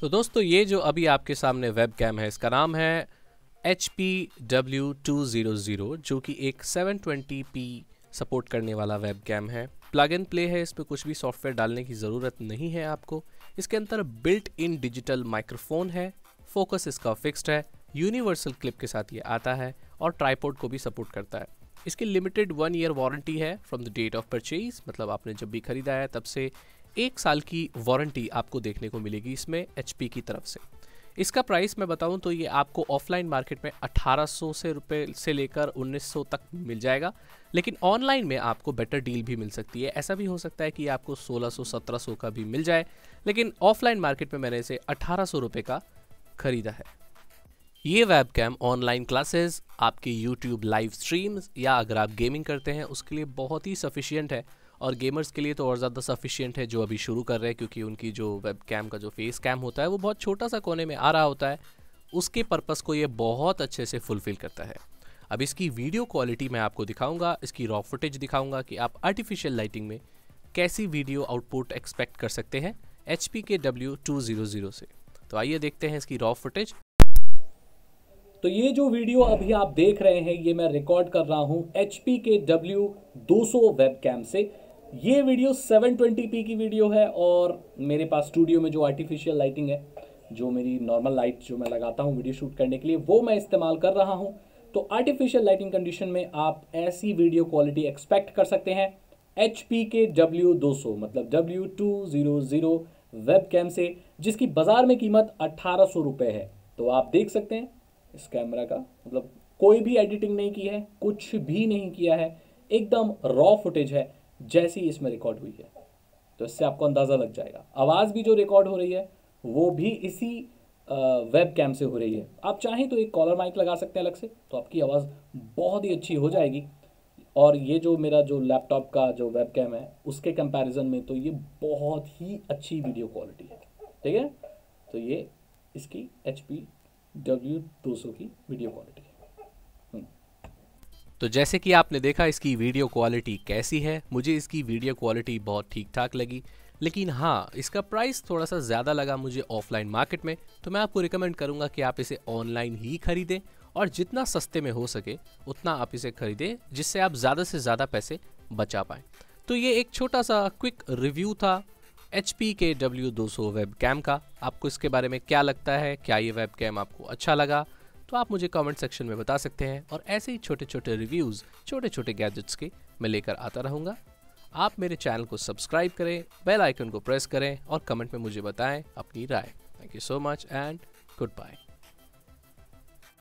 तो दोस्तों ये जो अभी आपके सामने वेब कैम है इसका नाम है H P W two zero zero जो कि एक सेवन ट्वेंटी पी सपोर्ट करने वाला वेब कैम है प्लग एंड प्ले है इस पर कुछ भी सॉफ्टवेयर डालने की ज़रूरत नहीं है आपको इसके अंदर बिल्ट इन डिजिटल माइक्रोफोन है फोकस इसका फिक्स्ड है यूनिवर्सल क्लिप के साथ ये आता है और ट्राईपोर्ट को भी सपोर्ट करता है इसकी लिमिटेड वन ईयर वारंटी है from the date of purchase मतलब आपने जब भी खरीदा है तब से एक साल की वारंटी आपको देखने को मिलेगी इसमें एच की तरफ से इसका प्राइस मैं बताऊं तो ये आपको ऑफलाइन मार्केट में 1800 से रुपए से लेकर 1900 तक मिल जाएगा लेकिन ऑनलाइन में आपको बेटर डील भी मिल सकती है ऐसा भी हो सकता है कि आपको 1600 1700 का भी मिल जाए लेकिन ऑफलाइन मार्केट में मैंने इसे अठारह रुपए का खरीदा है ये वेब कैम ऑनलाइन क्लासेस आपकी यूट्यूब लाइव स्ट्रीम्स या अगर आप गेमिंग करते हैं उसके लिए बहुत ही सफिशियंट है और गेमर्स के लिए तो और ज़्यादा सफिशियंट है जो अभी शुरू कर रहे हैं क्योंकि उनकी जो वेब कैम का जो फेस कैम होता है वो बहुत छोटा सा कोने में आ रहा होता है उसके पर्पज़ को ये बहुत अच्छे से फुलफ़िल करता है अब इसकी वीडियो क्वालिटी मैं आपको दिखाऊंगा इसकी रॉ फुटेज दिखाऊंगा कि आप आर्टिफिशियल लाइटिंग में कैसी वीडियो आउटपुट एक्सपेक्ट कर सकते हैं एच पी के डब्ल्यू टू ज़ीरो ज़ीरो से तो आइए देखते हैं इसकी रॉ फुटेज तो ये जो वीडियो अभी आप देख रहे हैं ये मैं रिकॉर्ड कर रहा हूँ एच पी के डब्ल्यू दो सौ वेब कैम से ये वीडियो 720p की वीडियो है और मेरे पास स्टूडियो में जो आर्टिफिशियल लाइटिंग है जो मेरी नॉर्मल लाइट जो मैं लगाता हूँ वीडियो शूट करने के लिए वो मैं इस्तेमाल कर रहा हूँ तो आर्टिफिशियल लाइटिंग कंडीशन में आप ऐसी वीडियो क्वालिटी एक्सपेक्ट कर सकते हैं एच पी के डब्ल्यू दो सौ मतलब W two zero zero web cam से जिसकी बाज़ार में कीमत अट्ठारह सौ रुपये है तो आप देख सकते हैं इस कैमरा का मतलब कोई भी एडिटिंग नहीं की है कुछ भी नहीं किया है एकदम रॉ फुटेज है जैसी इसमें रिकॉर्ड हुई है तो इससे आपको अंदाज़ा लग जाएगा आवाज़ भी जो रिकॉर्ड हो रही है वो भी इसी वेब कैम से हो रही है आप चाहें तो एक कॉलर माइक लगा सकते हैं अलग से तो आपकी आवाज़ बहुत ही अच्छी हो जाएगी और ये जो मेरा जो लैपटॉप का जो वेब कैम है उसके कंपैरिजन में तो ये बहुत ही अच्छी वीडियो क्वालिटी है ठीक है तो ये इसकी एच पी डब्ल्यू की वीडियो क्वालिटी तो जैसे कि आपने देखा इसकी वीडियो क्वालिटी कैसी है मुझे इसकी वीडियो क्वालिटी बहुत ठीक ठाक लगी लेकिन हाँ इसका प्राइस थोड़ा सा ज़्यादा लगा मुझे ऑफलाइन मार्केट में तो मैं आपको रिकमेंड करूँगा कि आप इसे ऑनलाइन ही खरीदें और जितना सस्ते में हो सके उतना आप इसे खरीदें जिससे आप ज़्यादा से ज़्यादा पैसे बचा पाएँ तो ये एक छोटा सा क्विक रिव्यू था एच पी के डब्ल्यू दो सौ वेब कैम का आपको इसके बारे में क्या लगता है क्या ये वेब कैम आपको अच्छा लगा तो आप मुझे कमेंट सेक्शन में बता सकते हैं और ऐसे ही छोटे छोटे रिव्यूज़ छोटे छोटे गैजेट्स के मैं लेकर आता रहूंगा आप मेरे चैनल को सब्सक्राइब करें बेल आइकन को प्रेस करें और कमेंट में मुझे बताएं अपनी राय thank you so much and good bye